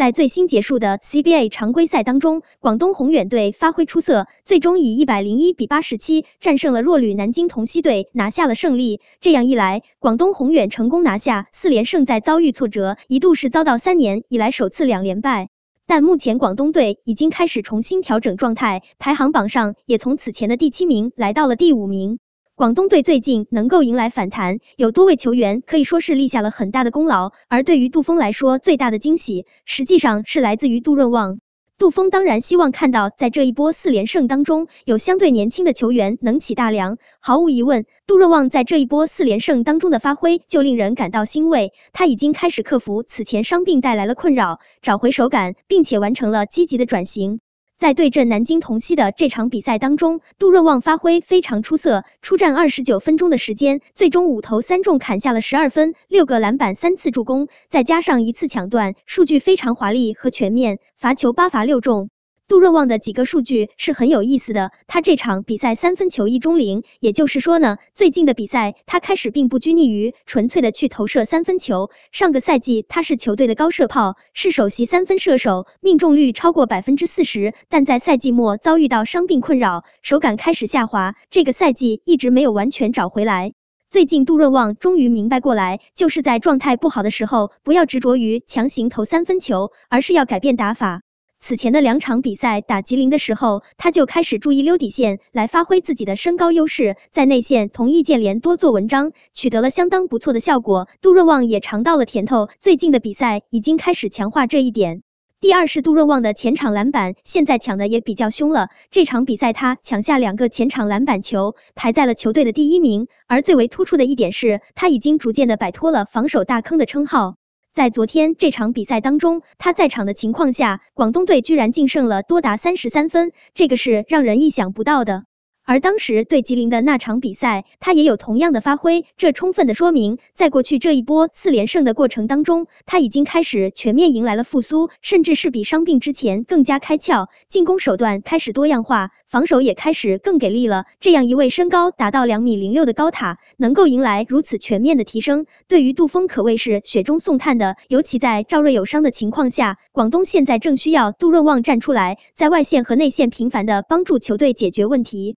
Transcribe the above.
在最新结束的 C B A 常规赛当中，广东宏远队发挥出色，最终以一百零一比八十七战胜了弱旅南京同曦队，拿下了胜利。这样一来，广东宏远成功拿下四连胜，在遭遇挫折，一度是遭到三年以来首次两连败。但目前广东队已经开始重新调整状态，排行榜上也从此前的第七名来到了第五名。广东队最近能够迎来反弹，有多位球员可以说是立下了很大的功劳。而对于杜峰来说，最大的惊喜实际上是来自于杜润旺。杜峰当然希望看到，在这一波四连胜当中，有相对年轻的球员能起大梁。毫无疑问，杜润旺在这一波四连胜当中的发挥就令人感到欣慰。他已经开始克服此前伤病带来了困扰，找回手感，并且完成了积极的转型。在对阵南京同曦的这场比赛当中，杜润旺发挥非常出色，出战二十九分钟的时间，最终五投三中砍下了十二分、六个篮板、三次助攻，再加上一次抢断，数据非常华丽和全面，罚球八罚六中。杜润旺的几个数据是很有意思的。他这场比赛三分球一中零，也就是说呢，最近的比赛他开始并不拘泥于纯粹的去投射三分球。上个赛季他是球队的高射炮，是首席三分射手，命中率超过百分之四十。但在赛季末遭遇到伤病困扰，手感开始下滑。这个赛季一直没有完全找回来。最近杜润旺终于明白过来，就是在状态不好的时候，不要执着于强行投三分球，而是要改变打法。此前的两场比赛打吉林的时候，他就开始注意溜底线来发挥自己的身高优势，在内线同易建联多做文章，取得了相当不错的效果。杜润旺也尝到了甜头，最近的比赛已经开始强化这一点。第二是杜润旺的前场篮板，现在抢的也比较凶了。这场比赛他抢下两个前场篮板球，排在了球队的第一名。而最为突出的一点是，他已经逐渐的摆脱了防守大坑的称号。在昨天这场比赛当中，他在场的情况下，广东队居然净胜了多达三十三分，这个是让人意想不到的。而当时对吉林的那场比赛，他也有同样的发挥，这充分的说明，在过去这一波四连胜的过程当中，他已经开始全面迎来了复苏，甚至是比伤病之前更加开窍，进攻手段开始多样化，防守也开始更给力了。这样一位身高达到两米零六的高塔，能够迎来如此全面的提升，对于杜峰可谓是雪中送炭的。尤其在赵睿有伤的情况下，广东现在正需要杜润旺站出来，在外线和内线频繁的帮助球队解决问题。